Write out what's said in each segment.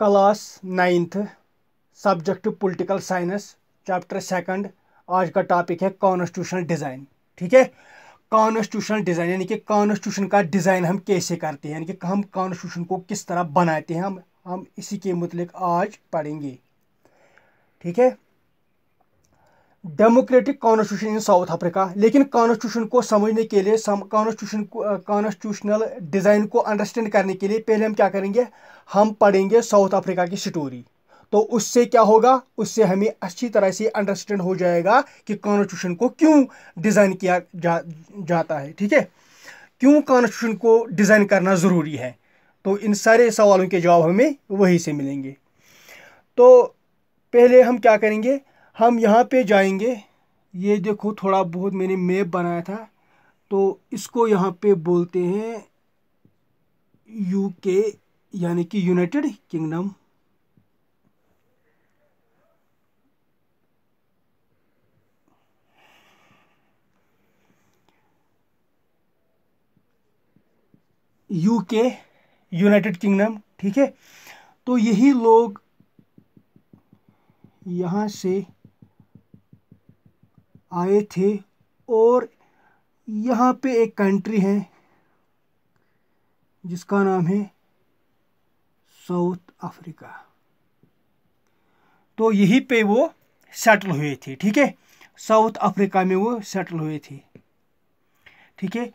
Class ninth subject political science chapter second आज का topic है कॉन्स्टिट्यूशनल डिज़ाइन ठीक है कॉन्स्टिट्यूशनल डिज़ाइन यानी कि कॉन्स्टिट्यूशन का डिज़ाइन हम कैसे करते हैं यानी कि हम कॉन्स्टिट्यूशन को किस तरह बनाते हैं हम हम इसी के मुतलिक आज पढ़ेंगे ठीक है democratic constitution in South Africa लेकिन कॉन्स्टिट्यूशन को समझने के लिए कॉन्स्टिट्यूशन कॉन्स्टिट्यूशनल डिज़ाइन को अंडरस्टैंड करने के लिए पहले हम क्या करेंगे हम पढ़ेंगे साउथ अफ्रीका की स्टोरी तो उससे क्या होगा उससे हमें अच्छी तरह से अंडरस्टैंड हो जाएगा कि कॉन्स्टिट्यूशन को क्यों डिज़ाइन किया जा, जाता है ठीक है क्यों कॉन्स्टिट्यूशन को डिज़ाइन करना ज़रूरी है तो इन सारे सवालों के जवाब हमें वहीं से मिलेंगे तो पहले हम क्या करेंगे हम यहाँ पे जाएंगे ये देखो थोड़ा बहुत मैंने मैप बनाया था तो इसको यहाँ पे बोलते हैं यूके यानी कि United Kingdom UK United Kingdom ठीक है तो यही लोग यहाँ से आए थे और यहाँ पे एक कंट्री है जिसका नाम है साउथ अफ्रीका तो यहीं पे वो सेटल हुए थे ठीक है साउथ अफ्रीका में वो सेटल हुए थे ठीक है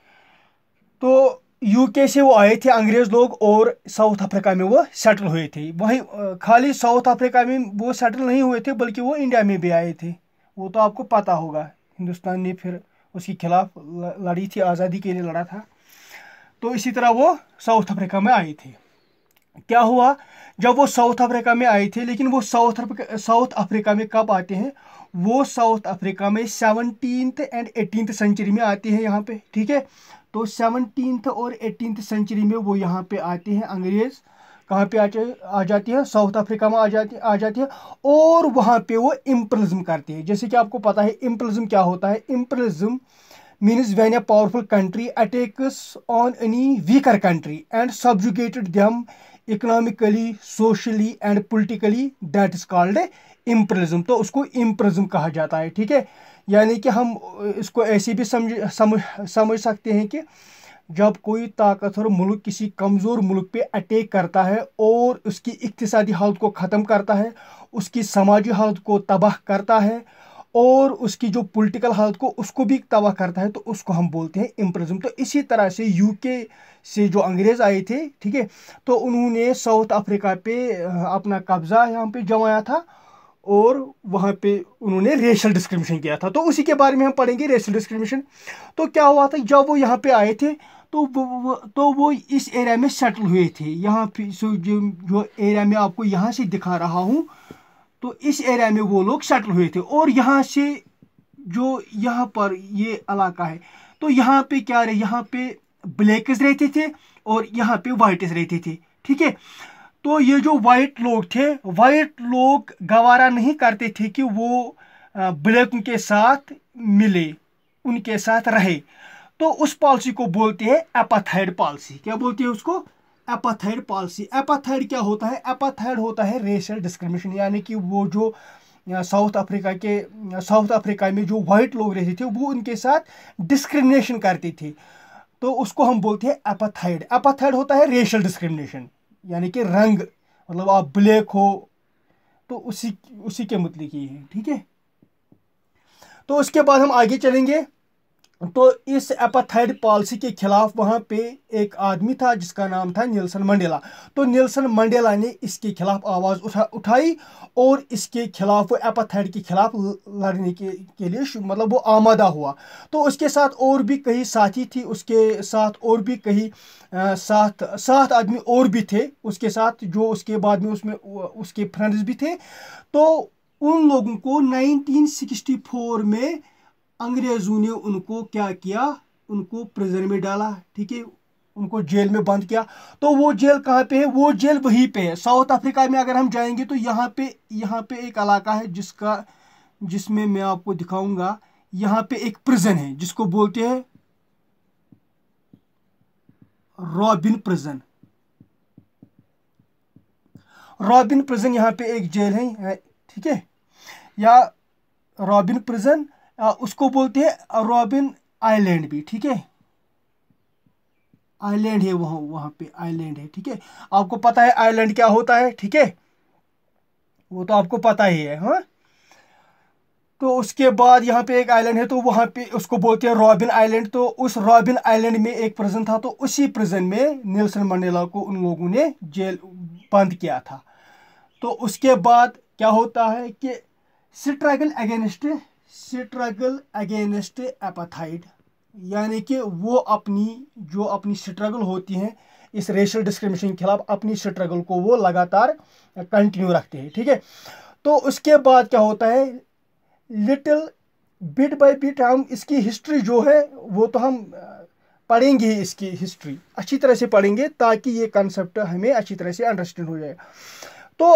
तो यूके से वो आए थे अंग्रेज़ लोग और साउथ अफ्रीका में वो सेटल हुए थे वहीं खाली साउथ अफ्रीका में वो सेटल नहीं हुए थे बल्कि वो इंडिया में भी आए थे वो तो आपको पता होगा हिंदुस्तान ने फिर उसके खिलाफ लड़ी थी आज़ादी के लिए लड़ा था तो इसी तरह वो साउथ अफ्रीका में आए थे क्या हुआ जब वो साउथ अफ्रीका में आए थे लेकिन वो साउथ साउथ अफ्रीका में कब आते हैं वो साउथ अफ्रीका में सेवनटीन एंड एटीनथ सेंचुरी में आते हैं यहाँ पे ठीक है तो सेवनटीन और एटीनथ सेंचुरी में वो यहाँ पे आते हैं अंग्रेज़ कहाँ पे आ जाती है साउथ अफ्रीका में आ जाती आ जाती है और वहाँ पे वो इम्प्रिज्म करती है जैसे कि आपको पता है इम्प्रिज्म क्या होता है imperialism means when a powerful country attacks on any weaker country and subjugated them economically socially and politically that is called imperialism तो उसको इम्प्रिज्म कहा जाता है ठीक है यानी कि हम इसको ऐसे भी समझ समझ, समझ सकते हैं कि जब कोई ताकतवर मुल्क किसी कमज़ोर मुल्क पे अटैक करता है और उसकी इकतसादी हालत को ख़त्म करता है उसकी समाजी हालत को तबाह करता है और उसकी जो पॉलिटिकल हालत को उसको भी तबाह करता है तो उसको हम बोलते हैं इम्प्रजम तो इसी तरह से यूके से जो अंग्रेज़ आए थे ठीक है तो उन्होंने साउथ अफ्रीका पे अपना कब्ज़ा यहाँ पे जमाया था और वहाँ पे उन्होंने रेशल डिस्क्रिमिनेशन किया था तो उसी के बारे में हम पढ़ेंगे रेशल डिस्क्रिमिनेशन तो क्या हुआ था जब वो यहाँ पे आए थे तो वो तो वो इस एरिया में सेटल हुए थे यहाँ पे जो जो एरिया में आपको यहाँ से दिखा रहा हूँ तो इस एरिया में वो लोग सेटल हुए थे और यहाँ से जो यहाँ पर ये इलाका है तो यहाँ पे क्या रहे यहाँ पे ब्लैक रहते थे और यहाँ पे वाइट रहते थे ठीक है तो ये जो वाइट लोग थे वाइट लोग गवारा नहीं करते थे कि वो ब्लैक के साथ मिले उनके साथ रहे तो उस पॉलिसी को बोलते हैं एपाथाइड पॉलिसी क्या बोलते हैं उसको एपाथाइड पॉलिसी एपाथाइड क्या होता है एपाथाइड होता है रेशियल डिस्क्रिमिनेशन यानी कि वो जो साउथ अफ्रीका के साउथ अफ्रीका में जो वाइट लोग रहते थे वो उनके साथ डिस्क्रिमिनेशन करते थे तो उसको हम बोलते हैं एपाथाइड एपाथाइड होता है रेशियल डिस्क्रिमिनेशन यानी कि रंग मतलब आप ब्लैक हो तो उसी उसी के मतलब ये है ठीक है तो उसके बाद हम आगे चलेंगे तो इस एपाथाइड पॉलिसी के खिलाफ वहाँ पे एक आदमी था जिसका नाम था नीलसन मंडेला तो नीलसन मंडेला ने इसके खिलाफ आवाज़ उठा उठाई और इसके खिलाफ वो एपाथाइड के खिलाफ लड़ने के के लिए मतलब वो आमादा हुआ तो उसके साथ और भी कई साथी थी उसके साथ और भी कई सात सात आदमी और भी थे उसके साथ जो उसके बाद में उसमें उसके फ्रेंड्स भी थे तो उन लोगों को नाइनटीन में अंग्रेज़ों ने उनको क्या किया उनको प्रिजन में डाला ठीक है उनको जेल में बंद किया तो वो जेल कहाँ पे है वो जेल वहीं पे है साउथ अफ्रीका में अगर हम जाएंगे तो यहाँ पे यहाँ पे एक इलाका है जिसका जिसमें मैं आपको दिखाऊंगा यहाँ पे एक प्रिजन है जिसको बोलते हैं रॉबिन प्रिजन रॉबिन प्रिजन यहाँ पे एक जेल है ठीक है या रॉबिन प्रिजन उसको बोलते हैं रॉबिन आइलैंड भी ठीक है आइलैंड है वहां वहां पे आइलैंड है ठीक है आपको पता है आइलैंड क्या होता है ठीक है वो तो आपको पता ही है हा? तो उसके बाद यहाँ पे एक आइलैंड है तो वहां पे उसको बोलते हैं रॉबिन आइलैंड तो उस रॉबिन आइलैंड में एक प्रिजन था तो उसी प्रिजन में नेल्सन मंडेला को उन लोगों ने जेल बंद किया था तो उसके बाद क्या होता है कि struggle against struggle against apartheid यानी कि वो अपनी जो अपनी स्ट्रगल होती हैं इस रेशल डिस्क्रिमिनेशन के खिलाफ अपनी स्ट्रगल को वो लगातार कंटिन्यू रखते हैं ठीक है तो उसके बाद क्या होता है लिटिल बिट बाय बिट हम इसकी हिस्ट्री जो है वो तो हम पढ़ेंगे ही इसकी हिस्ट्री अच्छी तरह से पढ़ेंगे ताकि ये कंसेप्ट हमें अच्छी तरह से अंडरस्टैंड हो जाए तो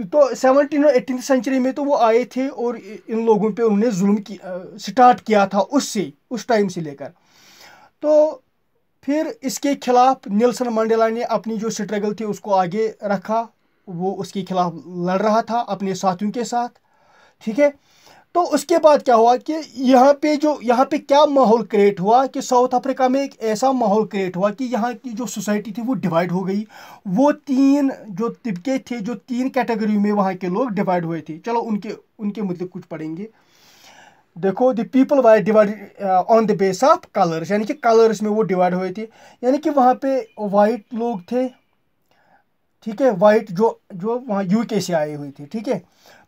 तो सेवनटीन तो और एटीन सेंचुरी में तो वो आए थे और इन लोगों पे उन्होंने जुल्म की स्टार्ट किया था उससे उस टाइम से लेकर तो फिर इसके खिलाफ निल्सन मंडेला ने अपनी जो स्ट्रगल थी उसको आगे रखा वो उसके खिलाफ लड़ रहा था अपने साथियों के साथ ठीक है तो उसके बाद क्या हुआ कि यहाँ पे जो यहाँ पे क्या माहौल क्रिएट हुआ कि साउथ अफ्रीका में एक ऐसा माहौल क्रिएट हुआ कि यहाँ की जो सोसाइटी थी वो डिवाइड हो गई वो तीन जो तबके थे जो तीन कैटेगरी में वहाँ के लोग डिवाइड हुए थे चलो उनके उनके मतलब कुछ पढ़ेंगे देखो the people why divide on the base of colours यानी कि कलर्स में वो डिवाइड हुए थे यानी कि वहाँ पे वाइट लोग थे ठीक है वाइट जो जो वहाँ यूके से आई हुई थी ठीक है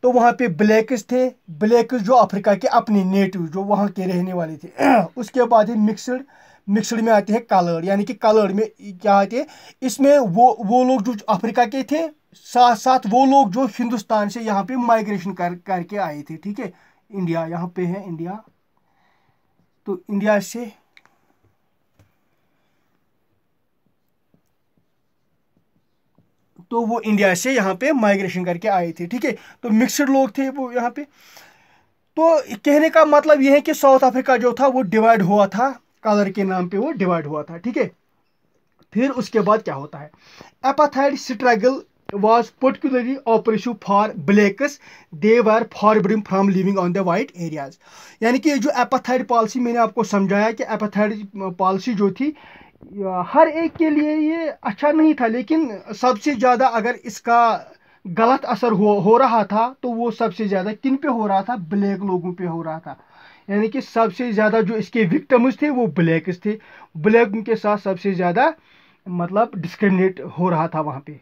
तो वहाँ पे ब्लैक्स थे ब्लैक्स जो अफ्रीका के अपने नेटिव जो वहाँ के रहने वाले थे उसके बाद ही मिक्सड मिक्सड में आते हैं कलर्ड यानी कि कलर्ड में क्या आते हैं इसमें वो वो लोग जो अफ्रीका के थे साथ साथ वो लोग जो हिंदुस्तान से यहाँ पे माइग्रेशन कर करके आए थे ठीक है इंडिया यहाँ पे है इंडिया तो इंडिया से तो वो इंडिया से यहाँ पे माइग्रेशन करके आए थे ठीक है तो मिक्सड लोग थे वो यहाँ पे तो कहने का मतलब ये है कि साउथ अफ्रीका जो था वो डिवाइड हुआ था कलर के नाम पे वो डिवाइड हुआ था ठीक है फिर उसके बाद क्या होता है apartheid struggle particularly operation for blacks they were for forbidden from living on the white areas यानी कि जो एपाथाइड पॉलिसी मैंने आपको समझाया कि एपाथाइड पॉलिसी जो थी हर एक के लिए ये अच्छा नहीं था लेकिन सबसे ज़्यादा अगर इसका गलत असर हो हो रहा था तो वो सबसे ज़्यादा किन पे हो रहा था ब्लैक लोगों पे हो रहा था यानी कि सबसे ज़्यादा जो इसके विक्टम्स थे वो ब्लैक्स थे ब्लैक के साथ सबसे ज़्यादा मतलब डिस्क्रिमिनेट हो रहा था वहाँ पे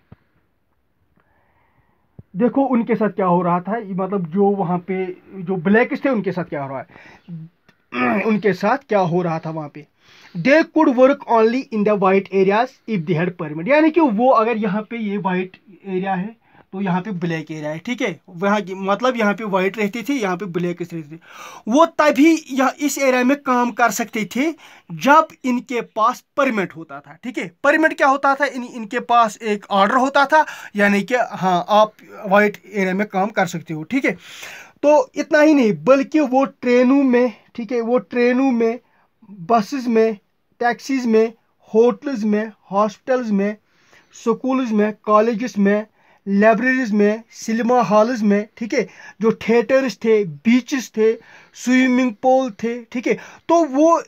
देखो उनके साथ क्या हो रहा था मतलब जो वहाँ पे जो ब्लैक्स थे उनके साथ क्या हो रहा है उनके साथ क्या हो रहा था वहाँ पे they could work only in the white areas if they had permit यानी कि वो अगर यहाँ पे ये वाइट एरिया है तो यहाँ पे ब्लैक एरिया है ठीक है वहाँ मतलब यहाँ पे वाइट रहती थी यहाँ पे ब्लैक रहती थी वो तभी यह इस एरिया में काम कर सकते थे जब इनके पास परमिट होता था ठीक है परमिट क्या होता था इन इनके पास एक ऑर्डर होता था यानी कि हाँ आप वाइट एरिया में काम कर सकते हो ठीक है तो इतना ही नहीं बल्कि वो ट्रेनों में ठीक है वो ट्रेनों में बसेस में टैक्सीज़ में होटल्स में हॉस्पिटल्स में स्कूल्स में कॉलेजेस में लाइब्रेरीज़ में सिनेमा हॉल्स में ठीक है जो थिएटर्स थे बीचेस थे स्विमिंग पूल थे ठीक है तो वो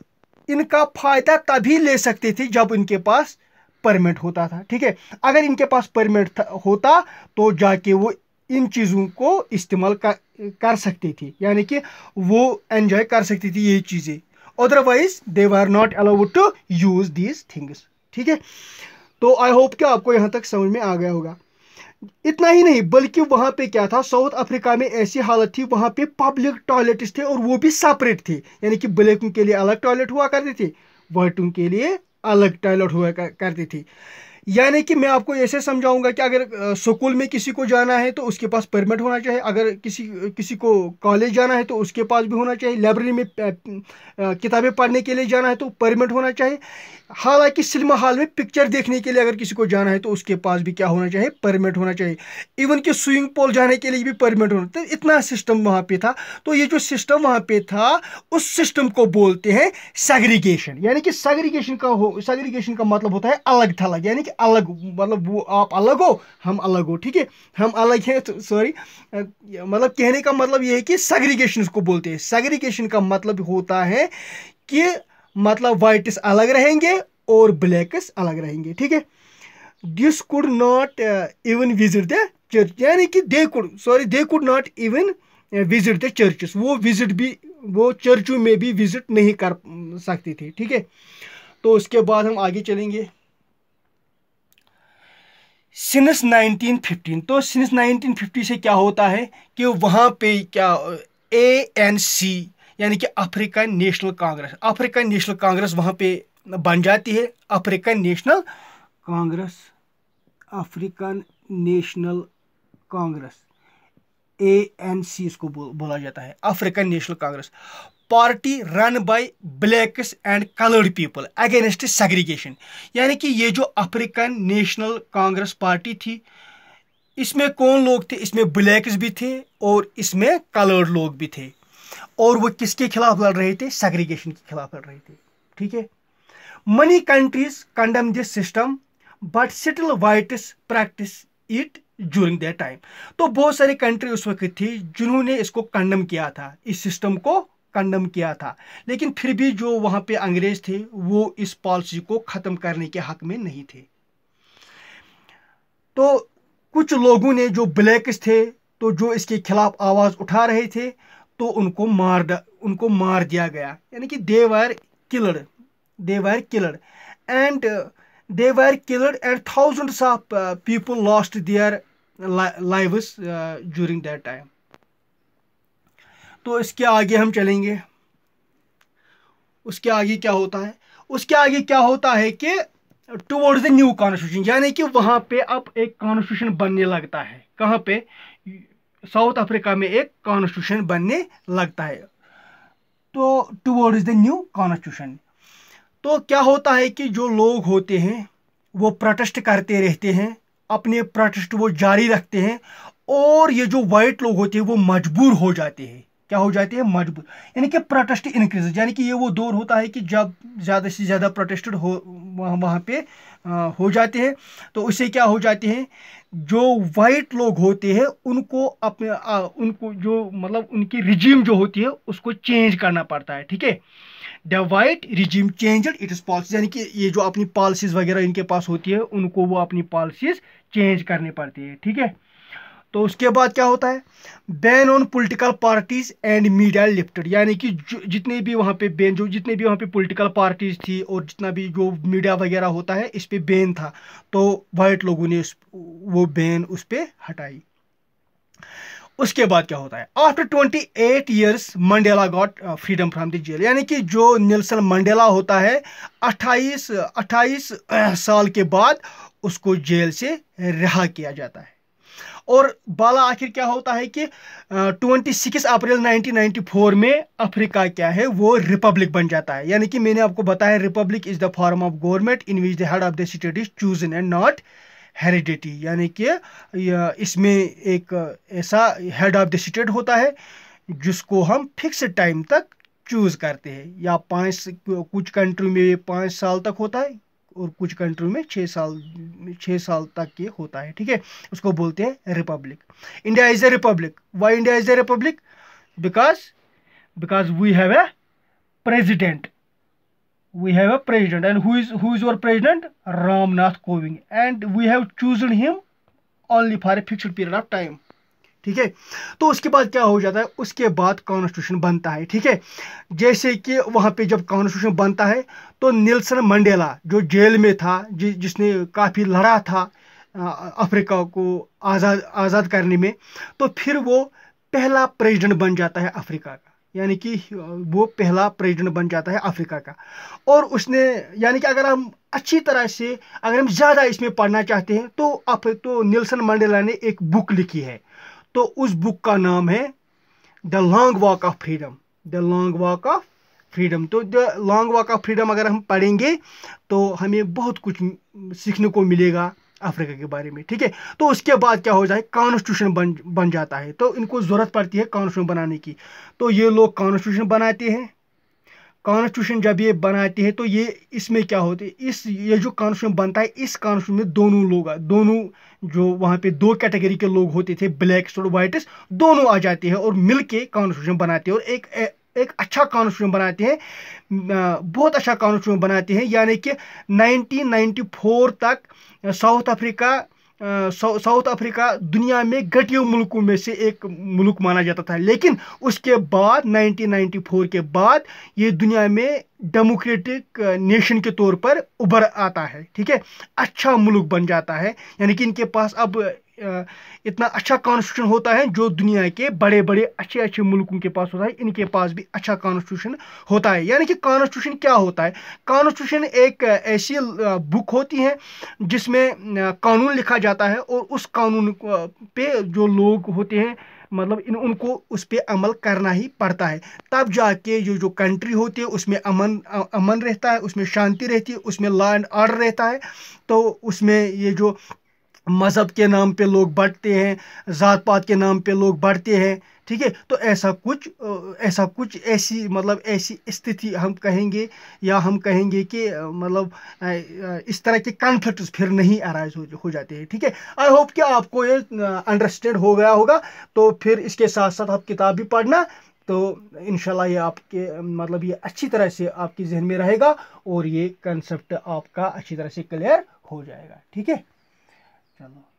इनका फ़ायदा तभी ले सकते थे जब इनके पास परमिट होता था ठीक है अगर इनके पास परमिट होता तो जाके वो इन चीज़ों को इस्तेमाल कर कर सकती थी यानी कि वो एंजॉय कर सकती थी ये चीज़ें otherwise they are not allowed to use these things ठीक है तो आई होप कि आपको यहाँ तक समझ में आ गया होगा इतना ही नहीं बल्कि वहाँ पे क्या था साउथ अफ्रीका में ऐसी हालत थी वहाँ पे पब्लिक टॉयलेट्स थे और वो भी सेपरेट थे यानी कि ब्लैकों के लिए अलग टॉयलेट हुआ करती थी वाइटों के लिए अलग टॉयलेट हुआ करती थी यानी कि मैं आपको ऐसे समझाऊंगा कि अगर स्कूल में किसी को जाना है तो उसके पास परमिट होना चाहिए अगर किसी किसी को कॉलेज जाना है तो उसके पास भी होना चाहिए लाइब्रेरी में किताबें पढ़ने के लिए जाना है तो परमिट होना चाहिए हालांकि सिनेमा हॉल में पिक्चर देखने के लिए अगर किसी को जाना है तो उसके पास भी क्या होना चाहिए परमिट होना चाहिए इवन कि स्विमिंग पूल जाने के लिए भी परमिट होना तो इतना सिस्टम वहाँ पर था तो ये जो सिस्टम वहाँ पर था उस सिस्टम को बोलते हैं सेग्रीगेशन यानी कि सेग्रीगेशन का हो सेग्रीगेशन का मतलब होता है अलग थलग यानी कि अलग मतलब वो आप अलग हो हम अलग हो ठीक है हम अलग हैं तो सॉरी मतलब कहने का मतलब ये है कि सेग्रीगेशन को बोलते हैं सेग्रीगेशन का मतलब होता है कि मतलब वाइट्स अलग रहेंगे और ब्लैक्स अलग रहेंगे ठीक है this could not even visit the church यानी कि they could sorry they could not even visit the churches वो विजिट भी वो चर्चों में भी विजिट नहीं कर सकती थी ठीक है तो उसके बाद हम आगे चलेंगे सिंस 1915 तो सिंस 1950 से क्या होता है कि वहाँ पे क्या ए एन सी यानी कि African National Congress African National Congress वहाँ पे बन जाती है African National Congress African National Congress A N C इसको बोला जाता है African National Congress party run by blacks and coloured people against segregation यानी कि ये जो अफ्रीकन नेशनल कांग्रेस पार्टी थी इसमें कौन लोग थे इसमें ब्लैक्स भी थे और इसमें कलर्ड लोग भी थे और वो किसके खिलाफ लड़ रहे थे सेग्रीगेशन के खिलाफ लड़ रहे थे ठीक है many countries condemn this system but still whites practise it during that time तो बहुत सारी कंट्री उस वक्त थी जिन्होंने इसको कंडम किया था इस सिस्टम को कंडम किया था लेकिन फिर भी जो वहाँ पे अंग्रेज थे वो इस पॉलिसी को ख़त्म करने के हक में नहीं थे तो कुछ लोगों ने जो ब्लैक्स थे तो जो इसके खिलाफ आवाज़ उठा रहे थे तो उनको मार उनको मार दिया गया यानी कि देवार किलड़ देवार killer and they were killed and thousands of people lost their lives during that time तो इसके आगे हम चलेंगे उसके आगे क्या होता है उसके आगे क्या होता है कि टुवर्ड्स द न्यू कॉन्स्टिट्यूशन यानी कि वहाँ पे अब एक कॉन्स्टिट्यूशन बनने लगता है कहाँ पे साउथ अफ्रीका में एक कॉन्स्टिट्यूशन बनने लगता है तो टुवर्ड्स द न्यू कॉन्स्टिट्यूशन तो क्या होता है कि जो लोग होते हैं वो प्रोटेस्ट करते रहते हैं अपने प्रोटेस्ट वो जारी रखते हैं और ये जो वाइट लोग होते हैं वो मजबूर हो जाते हैं क्या हो जाते हैं मजबूत यानी कि प्रोटेस्ट इंक्रीज यानी कि ये वो दौर होता है कि जब ज़्यादा से ज़्यादा प्रोटेस्ट हो वहाँ वहाँ पर हो जाते हैं तो उससे क्या हो जाते हैं जो वाइट लोग होते हैं उनको अपने आ, उनको जो मतलब उनकी रिजीम जो होती है उसको चेंज करना पड़ता है ठीक है the white regime change it is policy यानी कि ये जो अपनी पॉलिसीज़ वगैरह इनके पास होती है उनको वो अपनी पॉलिसीज़ चेंज करनी पड़ती है ठीक है तो उसके बाद क्या होता है ban on political parties and media lifted यानी कि जितने भी वहाँ पे बैन जो जितने भी वहाँ पे पॉलिटिकल पार्टीज थी और जितना भी जो मीडिया वगैरह होता है इस पर बैन था तो वाइट लोगों ने वो बैन उस पर हटाई उसके बाद क्या होता है after twenty eight years Mandela got freedom from the jail यानी कि जो निल्सन मंडेला होता है 28 28 uh, साल के बाद उसको जेल से रिहा किया जाता है और बाला आखिर क्या होता है कि ट्वेंटी सिक्स अप्रैल 1994 में अफ्रीका क्या है वो रिपब्लिक बन जाता है यानी कि मैंने आपको बताया republic is the form of government in which the head of the state is choose and not heredity यानी कि इसमें एक ऐसा हेड ऑफ द स्टेट होता है जिसको हम फिक्स टाइम तक चूज़ करते हैं या पाँच कुछ कंट्री में पाँच साल तक होता है और कुछ कंट्री में छः साल छः साल तक के होता है ठीक है उसको बोलते हैं republic India is a republic why India is a republic because because we have a president we have a president and who is your president Ramnath Kovind and we have choose him only for a fixed period of time ठीक है तो उसके बाद क्या हो जाता है उसके बाद कॉन्स्टिट्यूशन बनता है ठीक है जैसे कि वहाँ पे जब कॉन्स्टिट्यूशन बनता है तो नेल्सन मंडेला जो जेल में था जि, जिसने काफ़ी लड़ा था अफ्रीका को आज़ाद आज़ाद करने में तो फिर वो पहला प्रेसिडेंट बन जाता है अफ्रीका का यानी कि वो पहला प्रेसिडेंट बन जाता है अफ्रीका का और उसने यानी कि अगर हम अच्छी तरह से अगर हम ज़्यादा इसमें पढ़ना चाहते हैं तो अफ तो नेल्सन मंडेला ने एक बुक लिखी है तो उस बुक का नाम है the long walk of freedom the long walk of freedom तो the long walk of freedom अगर हम पढ़ेंगे तो हमें बहुत कुछ सीखने को मिलेगा अफ्रीका के बारे में ठीक है तो उसके बाद क्या हो जाए कॉन्स्टिट्यूशन बन बन जाता है तो इनको ज़रूरत पड़ती है कॉन्स्टिट्यूशन बनाने की तो ये लोग कॉन्स्टिट्यूशन बनाते हैं कॉन्स्टिट्यूशन जब ये बनाते हैं तो ये इसमें क्या होते है इस ये जो कॉन्स्टिट्यूशन बनता है इस कॉन्स्टिट्यूशन में दोनों लोग दोनों जो वहाँ पे दो कैटेगरी के लोग होते थे ब्लैक्स और वाइट्स दोनों आ जाते हैं और मिल के कॉन्स्टिट्यूशन बनाते हैं और एक ए, एक अच्छा कॉन्स्टिट्यूशन बनाते हैं बहुत अच्छा कॉन्स्टिट्यूशन बनाते हैं यानी कि 1994 तक साउथ अफ्रीका साउथ अफ्रीका दुनिया में गटियो मुल्कों में से एक मुल्क माना जाता था लेकिन उसके बाद 1994 के बाद ये दुनिया में डेमोक्रेटिक नेशन के तौर पर उभर आता है ठीक है अच्छा मुल्क बन जाता है यानी कि इनके पास अब इतना अच्छा कॉन्स्टिट्यूशन होता है जो दुनिया के बड़े बड़े अच्छे अच्छे मुल्कों के पास होता है इनके पास भी अच्छा कॉन्स्टिट्यूशन होता है यानी कि कॉन्स्टिट्यूशन क्या होता है कॉन्स्टिट्यूशन एक ऐसी बुक होती है जिसमें कानून लिखा जाता है और उस कानून पे जो लोग होते हैं मतलब इन उनको उस पर अमल करना ही पड़ता है तब जाके ये जो कंट्री होती है उसमें अमन अमन रहता है उसमें शांति रहती है उसमें लॉ एंड ऑर्डर रहता है तो उसमें ये जो मज़हब के नाम पे लोग बढ़ते हैं ज़ात पात के नाम पे लोग बढ़ते हैं ठीक है तो ऐसा कुछ ऐसा कुछ ऐसी मतलब ऐसी स्थिति हम कहेंगे या हम कहेंगे कि मतलब इस तरह के कॉन्फ्लिक्ट फिर नहीं अराइज हो, जाते हैं ठीक है आई होप कि आपको ये अंडरस्टैंड हो गया होगा तो फिर इसके साथ साथ आप किताब भी पढ़ना तो इन ये आपके मतलब ये अच्छी तरह से आपके जहन में रहेगा और ये कंसेप्ट आपका अच्छी तरह से क्लियर हो जाएगा ठीक है fellow.